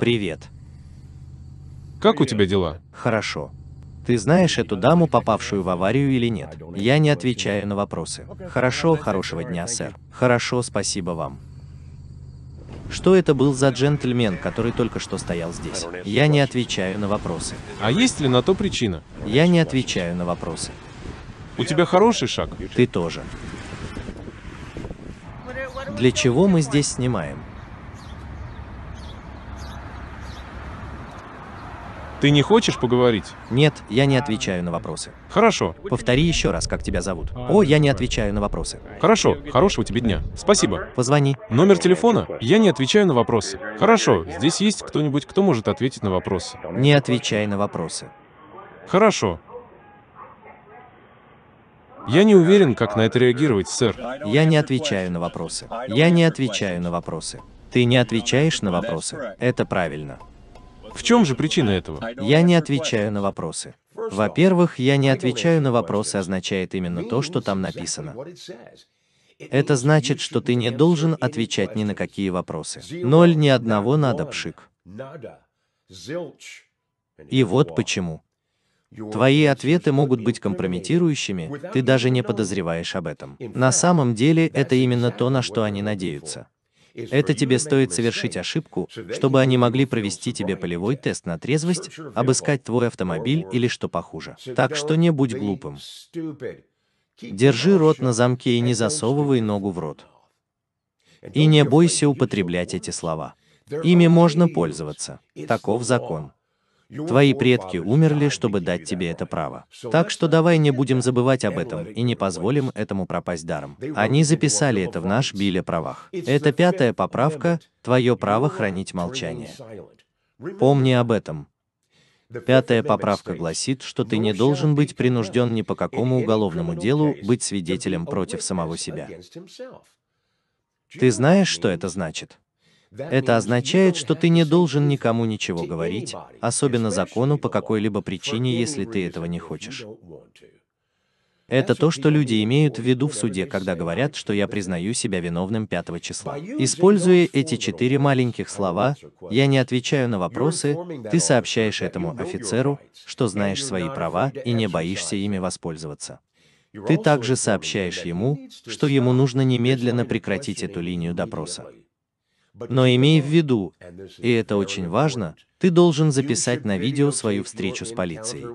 Привет. Как у тебя дела? Хорошо. Ты знаешь эту даму, попавшую в аварию или нет? Я не отвечаю на вопросы. Хорошо, хорошего дня, сэр. Хорошо, спасибо вам. Что это был за джентльмен, который только что стоял здесь? Я не отвечаю на вопросы. А есть ли на то причина? Я не отвечаю на вопросы. У тебя хороший шаг? Ты тоже. Для чего мы здесь снимаем? Ты не хочешь поговорить? Нет, я не отвечаю на вопросы. Хорошо. Повтори еще раз, как тебя зовут. А, О, я не отвечаю на вопросы. Хорошо, хорошего тебе дня. Спасибо. Позвони. Номер телефона? Я не отвечаю на вопросы. Хорошо, здесь есть кто-нибудь, кто может ответить на вопросы? Не отвечай на вопросы. Хорошо. Я не уверен, как на это реагировать, сэр. Я не отвечаю на вопросы. Я не отвечаю на вопросы. Ты не отвечаешь на вопросы. Это правильно. В чем же причина этого? Я не отвечаю на вопросы. Во-первых, я не отвечаю на вопросы означает именно то, что там написано. Это значит, что ты не должен отвечать ни на какие вопросы. Ноль ни одного надо пшик. И вот почему. Твои ответы могут быть компрометирующими, ты даже не подозреваешь об этом. На самом деле это именно то, на что они надеются. Это тебе стоит совершить ошибку, чтобы они могли провести тебе полевой тест на трезвость, обыскать твой автомобиль или что похуже. Так что не будь глупым. Держи рот на замке и не засовывай ногу в рот. И не бойся употреблять эти слова. Ими можно пользоваться. Таков закон. Твои предки умерли, чтобы дать тебе это право. Так что давай не будем забывать об этом и не позволим этому пропасть даром. Они записали это в наш Биле правах. Это пятая поправка, твое право хранить молчание. Помни об этом. Пятая поправка гласит, что ты не должен быть принужден ни по какому уголовному делу быть свидетелем против самого себя. Ты знаешь, что это значит? Это означает, что ты не должен никому ничего говорить, особенно закону по какой-либо причине, если ты этого не хочешь. Это то, что люди имеют в виду в суде, когда говорят, что я признаю себя виновным 5 числа. Используя эти четыре маленьких слова, я не отвечаю на вопросы, ты сообщаешь этому офицеру, что знаешь свои права и не боишься ими воспользоваться. Ты также сообщаешь ему, что ему нужно немедленно прекратить эту линию допроса. Но имей в виду, и это очень важно, ты должен записать на видео свою встречу с полицией.